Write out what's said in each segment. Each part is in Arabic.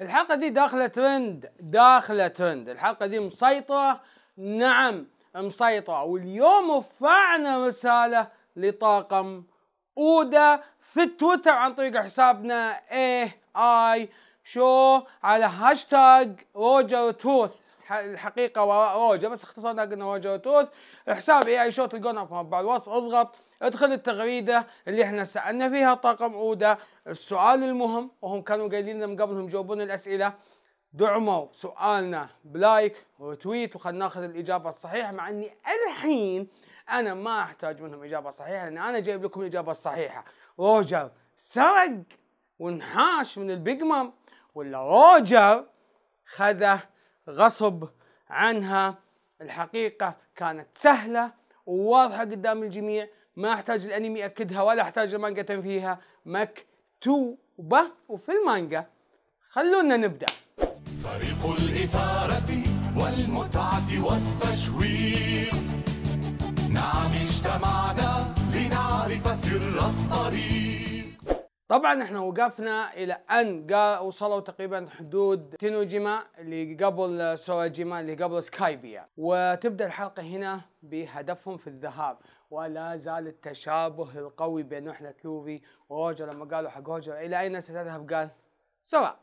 الحلقه دي داخله ترند داخله ترند الحلقه دي مسيطره نعم مسيطره واليوم رفعنا رساله لطاقم اودا في تويتر عن طريق حسابنا ايه اي شو على هاشتاج روجر توث الحقيقه وراء روجر بس اختصرنا قلنا روجر توث حساب اي اي شو تلقونه في مربع الوصف اضغط ادخل التغريدة اللي احنا سألنا فيها طاقم عودة السؤال المهم وهم كانوا قايلين لنا من قبلهم جاوبون الأسئلة دعموا سؤالنا بلايك وتويت وخلنا ناخذ الإجابة الصحيحة مع أني الحين أنا ما أحتاج منهم إجابة صحيحة لأن أنا جايب لكم الإجابة الصحيحة روجر سرق وانحاش من البيج مام ولا روجر خذه غصب عنها الحقيقة كانت سهلة وواضحة قدام الجميع ما احتاج الانمي اكدها ولا احتاج المانجا تنفيها مكتوبه وفي المانجا خلونا نبدا فريق الاثاره والمتعه والتشويق نعم اجتمعنا لنعرف سر الطريق طبعا احنا وقفنا الى ان وصلوا تقريبا حدود تينوجيما اللي قبل سواجيما اللي قبل سكايبيا وتبدا الحلقه هنا بهدفهم في الذهاب ولا زال التشابه القوي بين احنا كيوفي وهوجر لما قالوا حق هوجر الى اين ستذهب قال سرعة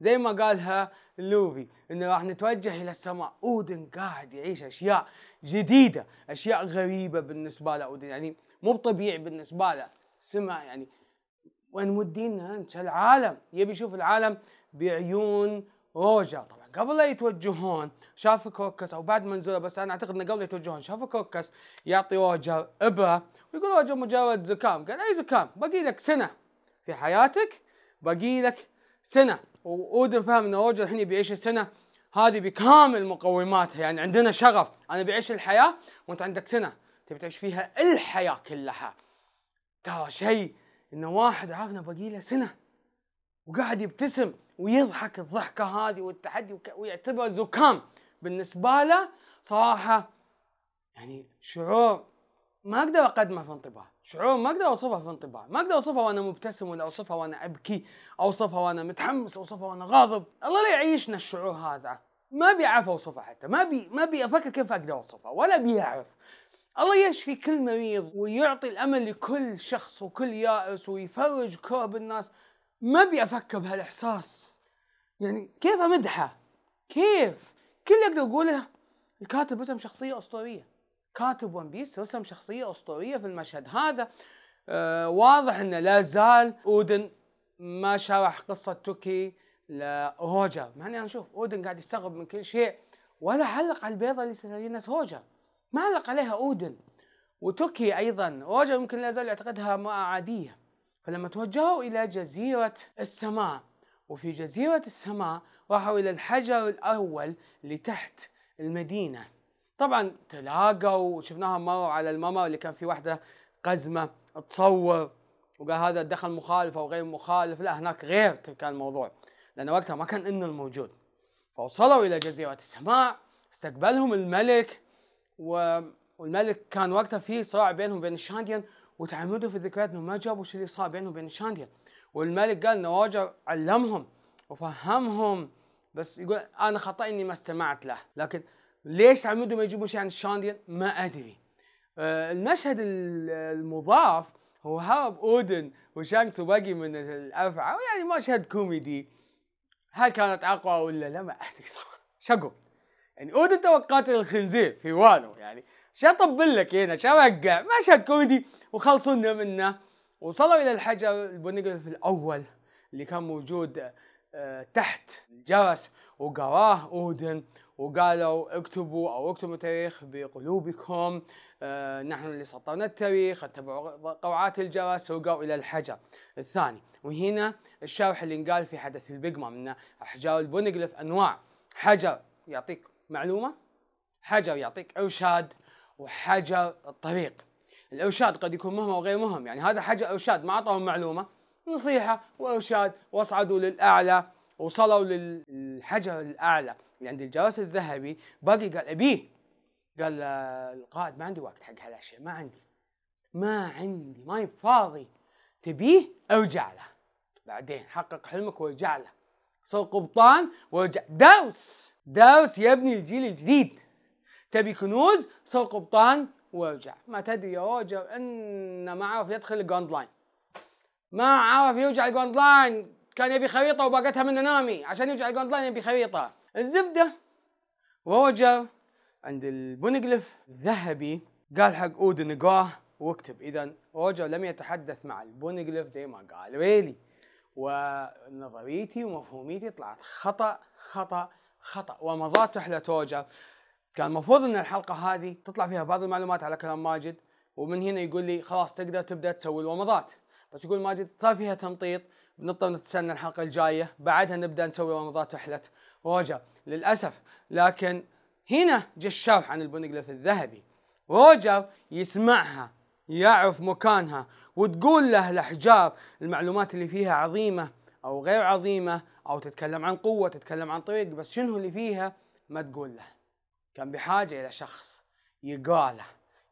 زي ما قالها لوفي انه راح نتوجه الى السماء اودن قاعد يعيش اشياء جديده اشياء غريبه بالنسبه له اودن يعني مو طبيعي بالنسبه له سمع يعني وين مودينا انت العالم يبي يشوف العالم بعيون روجر طبعا قبل لا يتوجهون شاف كوكس او بعد منزله بس انا اعتقد انه قبل يتوجهون شاف كوكس يعطي وجه ابه ويقول وجه مجرد زكام قال اي زكام باقي لك سنه في حياتك باقي لك سنه واودن فهم ان وجه الحين بيعيش السنه هذه بكامل مقوماتها يعني عندنا شغف انا بعيش الحياه وانت عندك سنه تبي تعيش فيها الحياه كلها ترى شيء انه واحد عرفنا باقي له سنه وقاعد يبتسم ويضحك الضحكه هذه والتحدي ويعتبر زكام بالنسبه له صراحه يعني شعور ما اقدر اقدمه في انطباع شعور ما اقدر اوصفه في انطباع ما اقدر اوصفه وانا مبتسم ولا اوصفه وانا ابكي اوصفه وانا متحمس اوصفه وانا غاضب الله لا يعيشنا الشعور هذا ما بيعرف اوصفه حتى ما بي ما بي افكر كيف اقدر اوصفه ولا بيعرف الله يشفي كل مريض ويعطي الامل لكل شخص وكل يائس ويفرج كرب الناس ما ابي افكر بهالاحساس يعني كيف امدحه؟ كيف؟ كل اللي اقدر اقوله الكاتب رسم شخصيه اسطوريه كاتب ون بيس رسم شخصيه اسطوريه في المشهد هذا آه واضح انه لا زال اودن ما شرح قصه توكي لهوجا مع اني انا اشوف اودن قاعد يستغرب من كل شيء ولا علق على البيضه اللي ستدينت هوجا ما علق عليها اودن وتوكي ايضا هوجا يمكن لا زال يعتقدها امراه عاديه فلما توجهوا إلى جزيرة السماء وفي جزيرة السماء راحوا إلى الحجر الأول اللي تحت المدينة طبعا تلاقوا وشفناها مروا على الممر اللي كان في واحدة قزمة تصور وقال هذا دخل مخالف أو غير مخالف لا هناك غير كان الموضوع لأن وقتها ما كان إنه الموجود فوصلوا إلى جزيرة السماء استقبلهم الملك و... والملك كان وقتها في صراع بينهم بين الشانديان وتعمدوا في الذكريات انهم ما جابوا شيء اللي صار بينهم وبين شانديا والملك قال نواجه علمهم وفهمهم بس يقول انا خطأ اني ما استمعت له لكن ليش تعمدوا ما يجيبوا شيء عن شانديا ما ادري آه، المشهد المضاف هو هرب اودن وشانكس وباقي من الافعى يعني مشهد كوميدي هل كانت اقوى ولا لا ما ادري صراحه شقوا يعني اودن توقعت الخنزير في والو يعني شطبل لك هنا شوقع مشهد كوميدي وخلصونا منه وصلوا الى الحجر في الاول اللي كان موجود آه، تحت الجرس وقراه اودن وقالوا اكتبوا او اكتبوا التاريخ بقلوبكم آه، نحن اللي سطرنا التاريخ اتبعوا قوعات الجرس وقوا الى الحجر الثاني وهنا الشرح اللي انقال في حدث البيج مام ان احجار البونجلف انواع حجر يعطيك معلومه حجر يعطيك ارشاد وحجر الطريق الارشاد قد يكون مهم او غير مهم يعني هذا حجر ارشاد ما اعطاهم معلومه نصيحه وارشاد واصعدوا للاعلى وصلوا للحجر الاعلى اللي عند الجرس الذهبي باقي قال ابيه قال آه، القائد ما عندي وقت حق هالاشياء ما عندي ما عندي ما فاضي تبيه ارجع له بعدين حقق حلمك وارجع له صر قبطان وارجع درس درس يا ابني الجيل الجديد تبي كنوز صل قبطان وارجع ما تدري يا روجر ان ما عرف يدخل الجوند لاين ما عرف يرجع الجوند لاين كان يبي خريطه وباقتها من نامي عشان يرجع الجوند لاين يبي خريطه الزبده روجر عند البونجلف الذهبي قال حق اودن نقاه واكتب اذا روجر لم يتحدث مع البونجلف زي ما قال ريلي ونظريتي ومفهوميتي طلعت خطا خطا خطا ومضات رحله روجر كان المفروض ان الحلقه هذه تطلع فيها بعض المعلومات على كلام ماجد ومن هنا يقول لي خلاص تقدر تبدا تسوي الومضات بس يقول ماجد صار فيها تمطيط بنضطر نتسنى الحلقه الجايه بعدها نبدا نسوي ومضات رحله روجا للاسف لكن هنا جاء الشرح عن البونجلف الذهبي روجر يسمعها يعرف مكانها وتقول له الاحجار المعلومات اللي فيها عظيمه او غير عظيمه او تتكلم عن قوه تتكلم عن طريق بس شنو اللي فيها ما تقول له كان بحاجة إلى شخص يقاله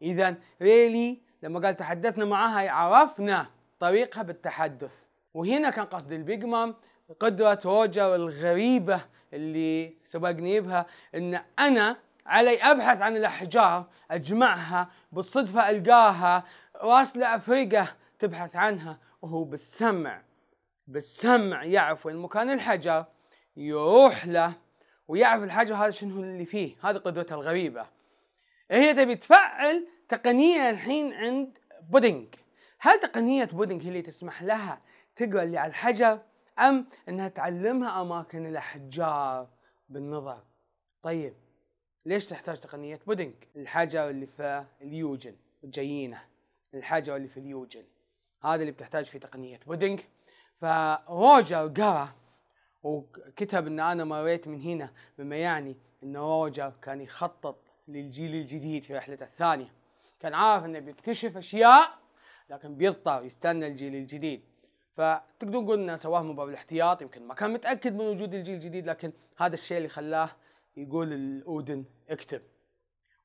إذا ريلي لما قال تحدثنا معها عرفنا طريقها بالتحدث وهنا كان قصد البيج مام قدرة روجر الغريبة اللي سبقني بها إن أنا علي أبحث عن الأحجار أجمعها بالصدفة ألقاها راس لأفرقة تبحث عنها وهو بالسمع بالسمع يعرف وين مكان الحجر يروح له ويعرف الحاجه هذا شنو اللي فيه هذه قدرته الغريبه هي تبي تفعل تقنيه الحين عند بودينج هل تقنيه بودينج هي اللي تسمح لها تقرا اللي على الحجر ام انها تعلمها اماكن الاحجار بالنظر طيب ليش تحتاج تقنيه بودينج الحجر اللي في اليوجن جايينه الحجر اللي في اليوجن هذا اللي بتحتاج فيه تقنيه بودينج فروجر قرا وكتب ان انا مريت من هنا مما يعني ان روجر كان يخطط للجيل الجديد في رحلته الثانية كان عارف انه بيكتشف اشياء لكن بيضطر يستنى الجيل الجديد فتقدر نقول انه سواه من باب الاحتياط يمكن ما كان متاكد من وجود الجيل الجديد لكن هذا الشيء اللي خلاه يقول الاودن اكتب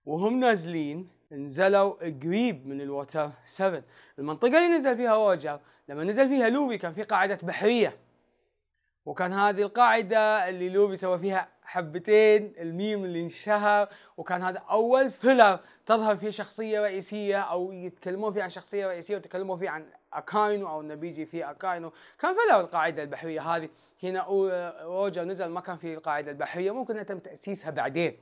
وهم نازلين نزلوا قريب من الوتر 7 المنطقة اللي نزل فيها روجر لما نزل فيها لوفي كان في قاعدة بحرية وكان هذه القاعدة اللي لوبي سوى فيها حبتين الميم اللي انشهر وكان هذا أول فيلر تظهر فيه شخصية رئيسية أو يتكلمون فيه عن شخصية رئيسية وتكلموا فيه عن أكاينو أو إنه بيجي فيه أكاينو كان فيلر القاعدة البحرية هذه هنا روجر نزل ما كان فيه القاعدة البحرية ممكن أن تم تأسيسها بعدين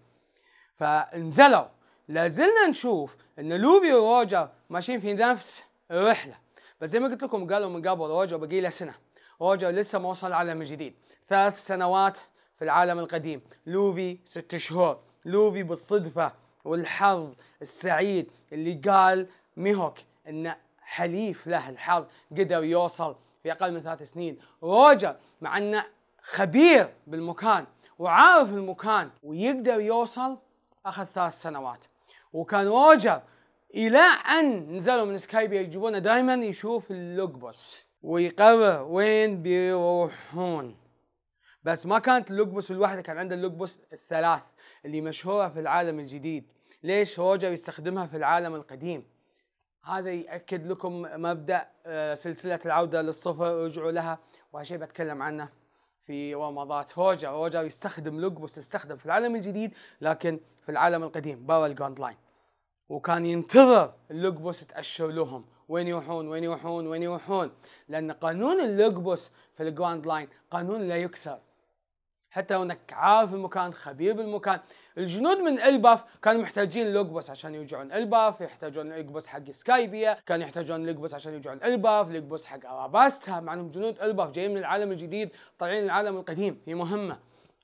فنزلوا لازلنا نشوف ان لوبي وروجر ماشيين في نفس الرحله بس زي ما قلت لكم قالوا من قبل روجر بقي له سنه روجر لسه ما وصل العالم الجديد ثلاث سنوات في العالم القديم لوفي ست شهور لوفي بالصدفة والحظ السعيد اللي قال ميهوك ان حليف له الحظ قدر يوصل في اقل من ثلاث سنين روجر مع انه خبير بالمكان وعارف المكان ويقدر يوصل اخذ ثلاث سنوات وكان روجر الى ان نزلوا من سكايبي يجيبونه دائما يشوف اللوك بوس ويقرر وين بيروحون بس ما كانت اللوكبوس الواحدة كان عنده اللوكبوس الثلاث اللي مشهورة في العالم الجديد ليش روجر يستخدمها في العالم القديم هذا يأكد لكم مبدأ آه، سلسلة العودة للصفر ارجعوا لها وهالشيء بتكلم عنه في ومضات روجر روجر يستخدم لوكبوس يستخدم في العالم الجديد لكن في العالم القديم برا جوند لاين وكان ينتظر اللوكبوس تأشر لهم وين يروحون وين يروحون وين يروحون لان قانون اللوجبوس في الجراند لاين قانون لا يكسر حتى لو انك عارف المكان خبير بالمكان الجنود من الباف كانوا محتاجين لوجبوس عشان يرجعون الباف يحتاجون لوجبوس حق سكايبيا كانوا يحتاجون لوجبوس عشان يرجعون الباف لوجبوس حق اراباستا مع انهم جنود الباف جايين من العالم الجديد طالعين العالم القديم هي مهمه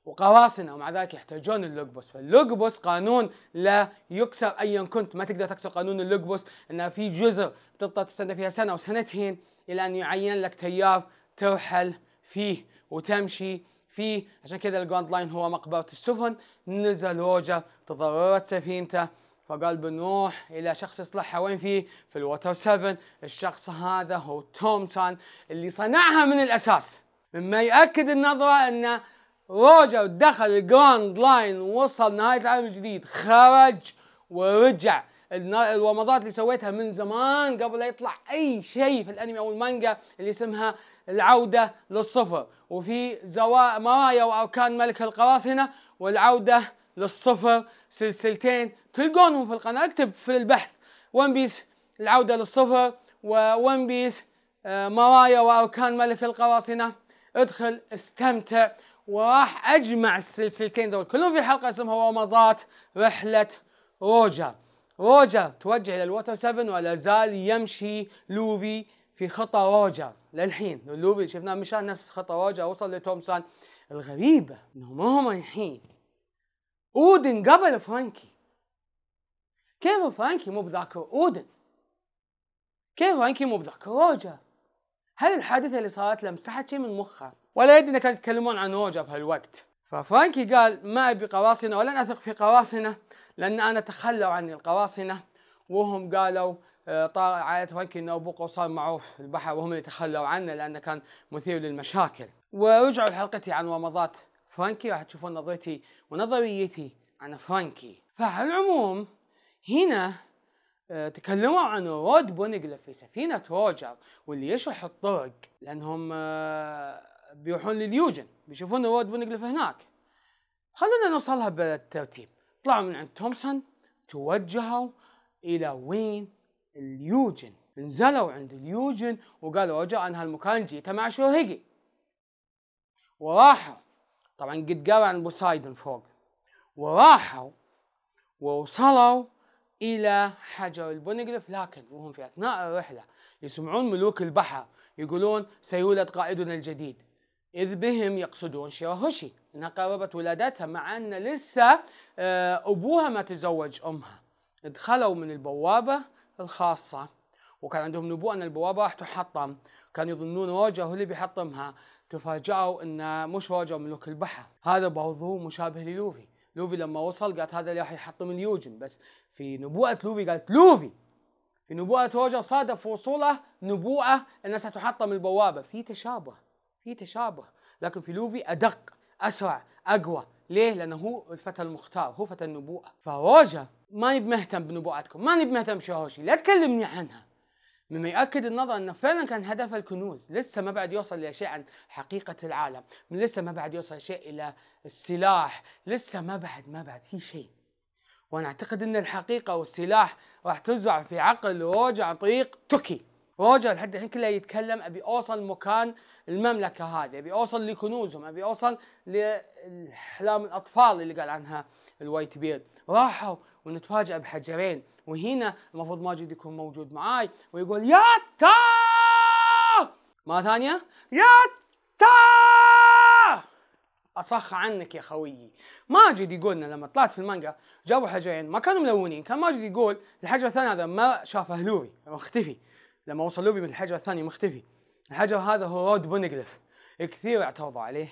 وقواصنه ومع ذلك يحتاجون اللوجبوس فاللوجبوس قانون لا يكسر ايا كنت ما تقدر تكسر قانون اللوجبوس ان في جزر تضطر تستنى فيها سنه او سنتين الى ان يعين لك تيار ترحل فيه وتمشي فيه عشان كذا الجراند لاين هو مقبره السفن نزل روجر تضررت سفينته فقال بنروح الى شخص يصلحها وين فيه في الوتر 7 الشخص هذا هو تومسون اللي صنعها من الاساس مما يؤكد النظرة انه راجع ودخل الجراند لاين ووصل نهايه العالم الجديد خرج ورجع الومضات اللي سويتها من زمان قبل لا يطلع اي شيء في الانمي او المانجا اللي اسمها العوده للصفر وفي زوا مرايا واركان ملك القراصنه والعوده للصفر سلسلتين تلقونهم في القناه اكتب في البحث ون بيس العوده للصفر وون بيس آه، مرايا واركان ملك القراصنه ادخل استمتع وراح اجمع السلسلتين دول كلهم في حلقه اسمها ومضات رحله روجر روجر توجه الى الوتر 7 ولا زال يمشي لوبي في خطى روجر للحين لوبي اللي شفناه مشى نفس خطى روجر وصل لتومسون الغريبه انهم هم الحين اودن قبل فرانكي كيف فرانكي مو بذاكر اودن كيف فرانكي مو بذاكر روجر هل الحادثه اللي صارت لمسحت شيء من مخه ولا يدري ان كانوا يتكلمون عن روجر هالوقت ففرانكي قال ما ابي قراصنه ولن اثق في قراصنه لان انا تخلوا عني القراصنه وهم قالوا آه، طار عائلة فرانكي انه بقوا صار معروف البحر وهم اللي تخلوا عنه لانه كان مثير للمشاكل ورجعوا لحلقتي عن ومضات فرانكي راح تشوفون نظرتي ونظريتي عن فرانكي فعلى العموم هنا آه، تكلموا عن رود بونجلف في سفينة روجر واللي يشرح الطرق لأنهم آه، بيروحون لليوجن بيشوفون الواد بونجليف هناك خلونا نوصلها بالترتيب طلعوا من عند تومسون توجهوا الى وين اليوجن نزلوا عند اليوجن وقالوا رجاء ان هالمكان جيته مع شوهيجي وراحوا طبعا قد قالوا عن بوسايدن فوق وراحوا ووصلوا الى حجر البونجلف لكن وهم في اثناء الرحله يسمعون ملوك البحر يقولون سيولد قائدنا الجديد إذ بهم يقصدون شيوهوشي إنها قربت ولادتها مع أن لسه آه، أبوها ما تزوج أمها دخلوا من البوابة الخاصة وكان عندهم نبوءة أن البوابة راح تحطم كانوا يظنون روجر هو اللي بيحطمها تفاجأوا أنه مش روجر ملوك البحر هذا برضه مشابه للوفي لوفي لما وصل قالت هذا اللي راح يحطم اليوجن بس في نبوءة لوفي قالت لوفي في نبوءة روجر صادف وصوله نبوءة أنها ستحطم البوابة في تشابه في تشابه لكن في لوفي ادق اسرع اقوى ليه؟ لانه هو الفتى المختار هو فتى النبوءه فروجا ماني مهتم بنبوءتكم ماني مهتم بشهوشي لا تكلمني عنها مما يؤكد النظر انه فعلا كان هدف الكنوز لسه ما بعد يوصل الى شيء عن حقيقه العالم من لسه ما بعد يوصل شيء الى السلاح لسه ما بعد ما بعد في شيء وانا اعتقد ان الحقيقه والسلاح راح تزرع في عقل روجا عن طريق توكي روجر لحد الحين كله يتكلم ابي اوصل مكان المملكه هذه، ابي اوصل لكنوزهم، ابي اوصل لاحلام الاطفال اللي قال عنها الوايت بيرد، راحوا ونتفاجئ بحجرين وهنا المفروض ماجد يكون موجود معاي ويقول يا تا مرة ثانية يا تا اصخ عنك يا خويي ماجد يقول لنا لما طلعت في المانجا جابوا حجرين ما كانوا ملونين كان ماجد يقول الحجر الثاني هذا ما شافه لوري مختفي لما وصل لوبي من الحجر الثاني مختفي الحجر هذا هو رود بونجلف كثير اعترضوا عليه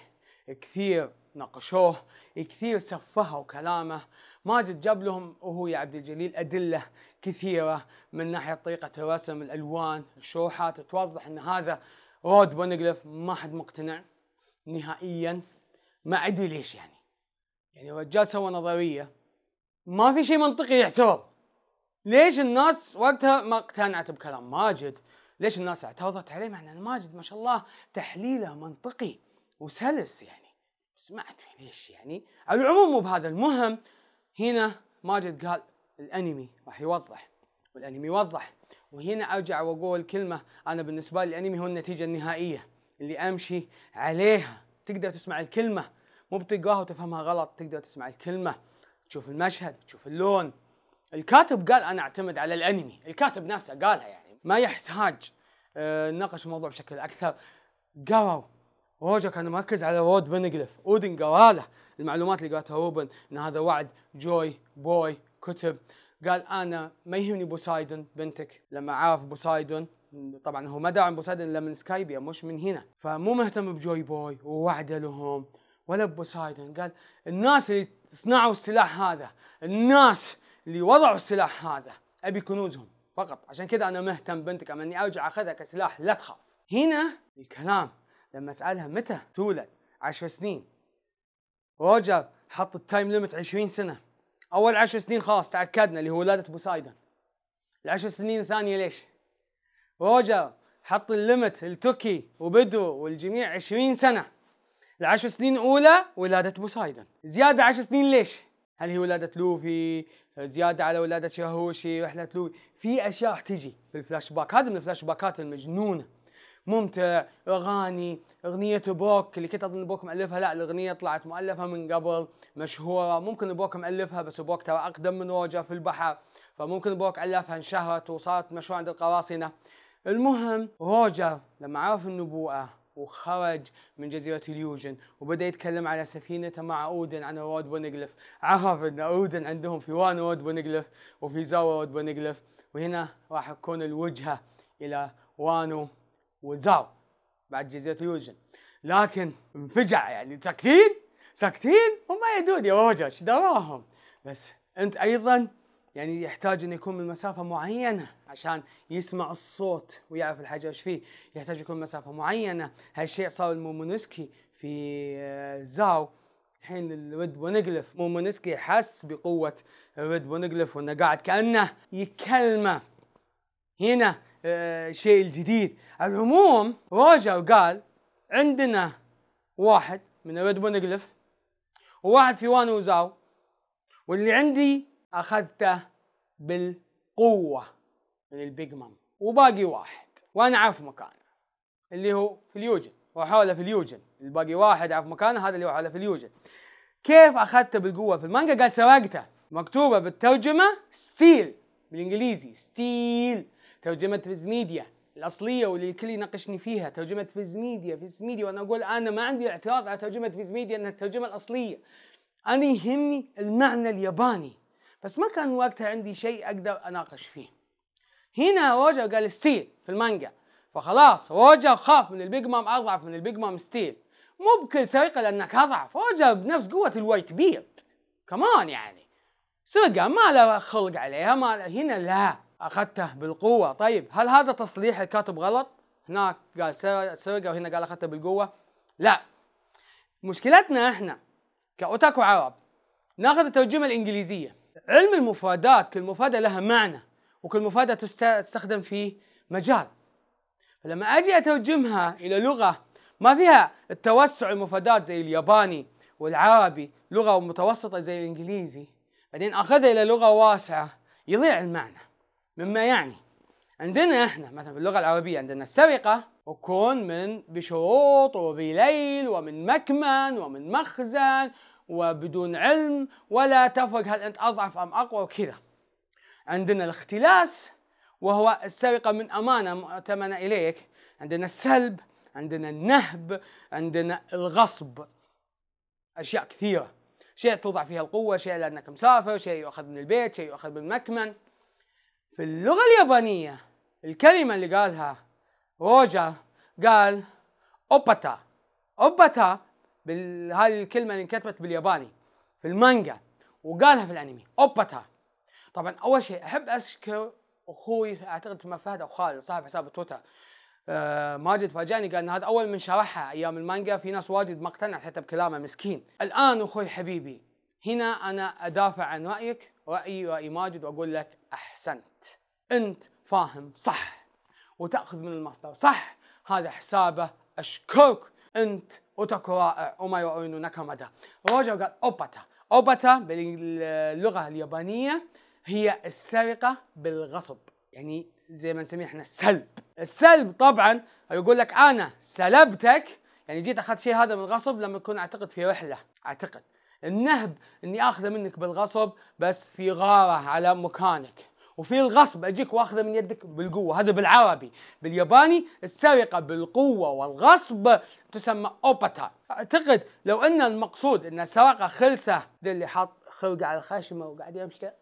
كثير ناقشوه كثير سفهوا كلامه ماجد جاب لهم وهو يا عبد الجليل أدلة كثيرة من ناحية طريقة الرسم الألوان الشروحات توضح أن هذا رود بونجلف ما حد مقتنع نهائيا ما أدري ليش يعني يعني الرجال سوى نظرية ما في شيء منطقي يعترض ليش الناس وقتها ما اقتنعت بكلام ماجد ليش الناس اعترضت عليه مع ان ماجد ما شاء الله تحليله منطقي وسلس يعني سمعت ليش يعني على العموم مو بهذا المهم هنا ماجد قال الانمي راح يوضح والانمي وضح وهنا ارجع واقول كلمه انا بالنسبه لي الانمي هو النتيجه النهائيه اللي امشي عليها تقدر تسمع الكلمه مو بتقراها وتفهمها غلط تقدر تسمع الكلمه تشوف المشهد تشوف اللون الكاتب قال انا اعتمد على الانمي الكاتب نفسه قالها يعني ما يحتاج آه، نناقش الموضوع بشكل اكثر قالوا روجا كان مركز على رود بنجلف اودن قواله المعلومات اللي قالتها روبن ان هذا وعد جوي بوي كتب قال انا ما يهمني بوسايدون بنتك لما عرف بوسايدون طبعا هو ما دعم بوسايدون الا من سكايبيا يعني مش من هنا فمو مهتم بجوي بوي ووعده لهم ولا بوسايدون قال الناس اللي صنعوا السلاح هذا الناس اللي وضعوا السلاح هذا ابي كنوزهم فقط عشان كذا انا مهتم بنتك اما اني ارجع اخذها كسلاح لا تخاف هنا الكلام لما اسالها متى تولد 10 سنين روجر حط التايم ليمت 20 سنه اول 10 سنين خلاص تاكدنا اللي هو ولاده بوسايدن العشر سنين الثانيه ليش روجر حط الليمت التوكي وبدو والجميع 20 سنه العشر سنين الاولى ولاده بوسايدن زياده 10 سنين ليش هل هي ولاده لوفي زياده على ولاده شاهوشي رحله لوفي في اشياء راح تجي في الفلاش باك هذا من الفلاش باكات المجنونه ممتع اغاني اغنيه بوك اللي كنت اظن بوك مالفها لا الاغنيه طلعت مؤلفه من قبل مشهوره ممكن بوك مالفها بس بوك ترى اقدم من روجر في البحر فممكن بوك الفها انشهرت وصارت مشهوره عند القراصنه المهم روجر لما عرف النبوءه وخرج من جزيرة اليوجن وبدأ يتكلم على سفينته مع أودن عن رود بونجلف عرف أن أودن عندهم في وان رود بونجلف وفي زاوا رود بونجلف وهنا راح تكون الوجهة إلى وانو وزاو بعد جزيرة اليوجن لكن انفجع يعني ساكتين ساكتين هم ما يدون يا روجر دراهم بس انت ايضا يعني يحتاج انه يكون من مسافه معينه عشان يسمع الصوت ويعرف الحاجه ايش فيه يحتاج يكون مسافه معينه هالشيء صار المومونسكي في آه، زاو الحين الود ونقلف مومونسكي حس بقوه الود ونقلف وانه قاعد كانه يكلمه هنا الشيء آه، الجديد على العموم روجر وقال عندنا واحد من الود ونقلف وواحد في وانو زاو واللي عندي اخذته بالقوه من البيج مام وباقي واحد وانا عارف مكانه اللي هو في اليوجن وحوله في اليوجن الباقي واحد عارف مكانه هذا اللي وحوله في اليوجن كيف اخذته بالقوه في المانجا قال سرقته مكتوبه بالترجمه ستيل بالانجليزي ستيل ترجمه فيز ميديا الاصليه واللي الكل يناقشني فيها ترجمه فيز ميديا فيز ميديا وانا اقول انا ما عندي اعتراض على ترجمه فيز ميديا انها الترجمه الاصليه انا يهمني المعنى الياباني بس ما كان وقتها عندي شيء اقدر اناقش فيه هنا روجر قال ستيل في المانجا فخلاص روجر خاف من البيج مام اضعف من البيج مام ستيل مو بكل سرقه لانك اضعف روجر بنفس قوه الوايت بيرد كمان يعني سرقه ما له خلق عليها ما له هنا لا اخذته بالقوه طيب هل هذا تصليح الكاتب غلط هناك قال سرقه وهنا قال اخذته بالقوه لا مشكلتنا احنا كاوتاكو عرب ناخذ الترجمه الانجليزيه علم المفادات كل مفادة لها معنى وكل مفادة تستخدم في مجال فلما أجي أترجمها إلى لغة ما فيها التوسع المفادات زي الياباني والعربي لغة متوسطة زي الإنجليزي بعدين أخذها إلى لغة واسعة يضيع المعنى مما يعني عندنا احنا مثلا في اللغة العربية عندنا السرقة وكون من بشروط وبليل ومن مكمن ومن مخزن وبدون علم ولا تفرق هل أنت أضعف أم أقوى وكذا عندنا الاختلاس وهو السرقة من أمانة مؤتمنة إليك عندنا السلب عندنا النهب عندنا الغصب أشياء كثيرة شيء توضع فيها القوة شيء لأنك مسافر شيء يؤخذ من البيت شيء يؤخذ من المكمن في اللغة اليابانية الكلمة اللي قالها روجر قال أوباتا أوباتا بهذه الكلمه اللي انكتبت بالياباني في المانجا وقالها في الانمي اوبتها طبعا اول شيء احب اشكر اخوي اعتقد اسمه فهد او خالد صاحب حساب تويتر آه ماجد فاجاني قال ان هذا اول من شرحها ايام المانجا في ناس واجد ما اقتنعت حتى بكلامه مسكين الان اخوي حبيبي هنا انا ادافع عن رايك رايي راي ماجد واقول لك احسنت انت فاهم صح وتاخذ من المصدر صح هذا حسابه اشكرك انت أوتاكو رائع وما يؤين نكمدا رجع قال أوباتا أوباتا باللغة اليابانية هي السرقة بالغصب يعني زي ما نسميه احنا السلب السلب طبعا يقول لك أنا سلبتك يعني جيت أخذت شيء هذا بالغصب لما أكون أعتقد في رحلة أعتقد النهب اني اخذه منك بالغصب بس في غاره على مكانك وفي الغصب اجيك واخذه من يدك بالقوه هذا بالعربي بالياباني السرقه بالقوه والغصب تسمى اوباتا اعتقد لو ان المقصود ان السرقه خلصه ذي اللي حاط خلقه على الخشمه وقاعد يمشي كذا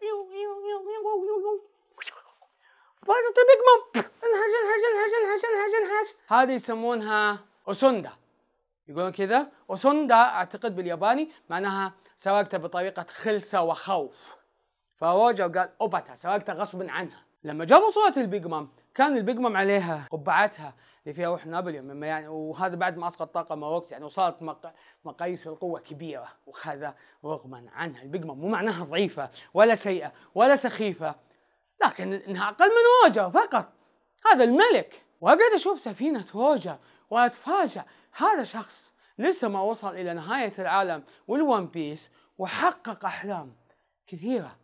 طبق مم انهج انهج انهج انهج انهج انهج هذه يسمونها اوسوندا يقولون كذا اوسوندا اعتقد بالياباني معناها سرقته بطريقه خلسه وخوف فواجه وقال اوبتا سرقتها غصب عنها لما جابوا صوره البيج مام كان البيج مام عليها قبعتها اللي فيها روح نابليون مما يعني وهذا بعد ما اسقط طاقم ماروكس يعني وصارت مق... مقاييس القوه كبيره وهذا رغما عنها البيج مام مو معناها ضعيفه ولا سيئه ولا سخيفه لكن انها اقل من روجر فقط هذا الملك واقعد اشوف سفينه روجر واتفاجأ هذا شخص لسه ما وصل الى نهايه العالم والون بيس وحقق احلام كثيره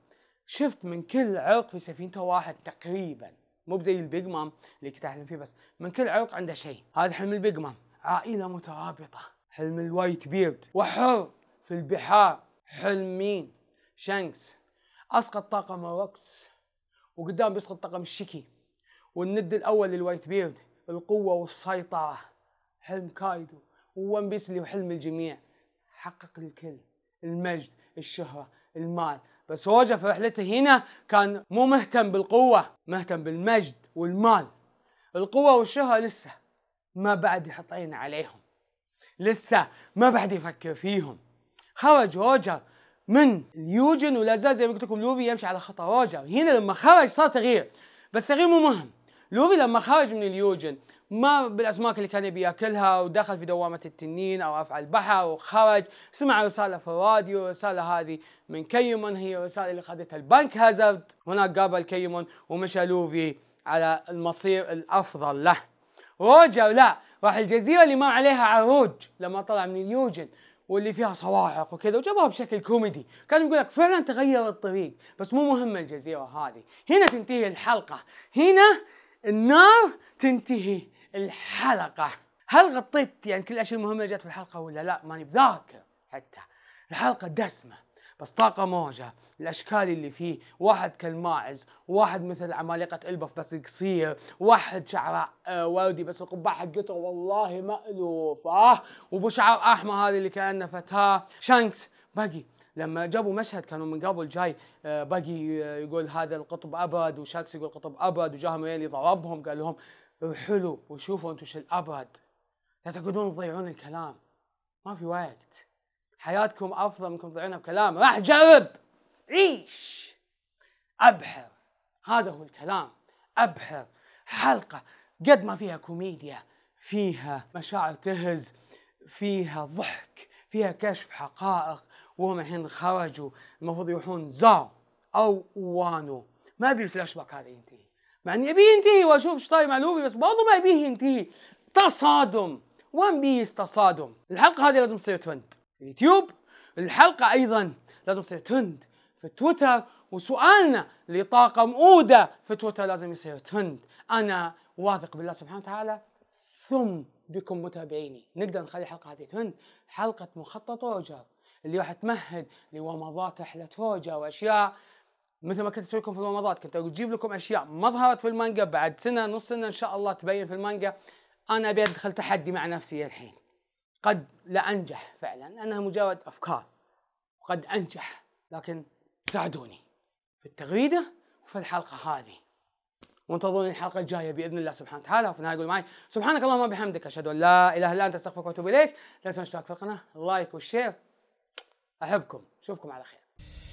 شفت من كل عرق في سفينته واحد تقريبا مو بزي البيج مام اللي كنت احلم فيه بس من كل عرق عنده شيء هذا حلم البيج مام عائله مترابطه حلم الوايت بيرد وحر في البحار حلم مين شانكس اسقط طاقم الرقص وقدام بيسقط طاقم الشكي والند الاول للوايت بيرد القوه والسيطره حلم كايدو وون بيسلي وحلم الجميع حقق الكل المجد الشهره المال بس روجر في رحلته هنا كان مو مهتم بالقوة مهتم بالمجد والمال القوة والشهرة لسه ما بعد يحط عينه عليهم لسه ما بعد يفكر فيهم خرج روجر من اليوجن ولا زال زي ما قلت لكم لوبي يمشي على خطى روجر هنا لما خرج صار تغيير بس تغيير مو مهم لوبي لما خرج من اليوجن ما بالاسماك اللي كان يبي ياكلها ودخل في دوامه التنين او افعى البحر وخرج سمع رساله في الراديو الرساله هذه من كيمون هي الرساله اللي خذتها البنك هازارد هناك قابل كيمون ومشى لوفي على المصير الافضل له روجر لا راح الجزيره اللي ما عليها عروج لما طلع من اليوجن واللي فيها صواعق وكذا وجابها بشكل كوميدي كان يقول لك فعلا تغير الطريق بس مو مهمه الجزيره هذه هنا تنتهي الحلقه هنا النار تنتهي الحلقة هل غطيت يعني كل الأشياء المهمة اللي جت في الحلقة ولا لا ماني بذاكر حتى الحلقة دسمة بس طاقة موجة الأشكال اللي فيه واحد كالماعز واحد مثل عمالقة إلبف بس قصير واحد شعره آه، وردي بس القبعة حقته والله مألوفة وبشعر أحمر هذه اللي كأنه فتاة شانكس باقي لما جابوا مشهد كانوا من قبل جاي آه، باقي آه، يقول هذا القطب ابد وشاكس يقول قطب ابد وجاهم اللي ضربهم قال لهم وحلو وشوفوا انتم شو الابد لا تقعدون تضيعون الكلام ما في وقت حياتكم افضل منكم تضيعونها بكلام راح جرب عيش ابحر هذا هو الكلام ابحر حلقه قد ما فيها كوميديا فيها مشاعر تهز فيها ضحك فيها كشف حقائق وهم الحين خرجوا المفروض يروحون زار او وانو ما ابي الفلاش باك هذا ينتهي مع ان يبيه ينتهي واشوف ايش صاير مع لوفي بس برضه ما يبيه ينتهي تصادم وان بيس تصادم الحلقه هذه لازم تصير ترند في اليوتيوب الحلقه ايضا لازم تصير ترند في تويتر وسؤالنا لطاقم اودا في تويتر لازم يصير ترند انا واثق بالله سبحانه وتعالى ثم بكم متابعيني نقدر نخلي الحلقه هذه ترند حلقه مخطط روجر اللي راح تمهد لومضات رحله روجر واشياء مثل ما كنت اسوي لكم في المماضات كنت اجيب لكم اشياء ما ظهرت في المانجا بعد سنه نص سنه ان شاء الله تبين في المانجا انا ابي ادخل تحدي مع نفسي الحين قد لا انجح فعلا انها مجرد افكار وقد انجح لكن ساعدوني في التغريده وفي الحلقه هذه وانتظروني الحلقه الجايه باذن الله سبحانه وتعالى وفي النهايه يقول معي سبحانك اللهم وبحمدك اشهد ان لا اله الا انت استغفرك واتوب اليك لا تنسوا الاشتراك في القناه اللايك والشير احبكم اشوفكم على خير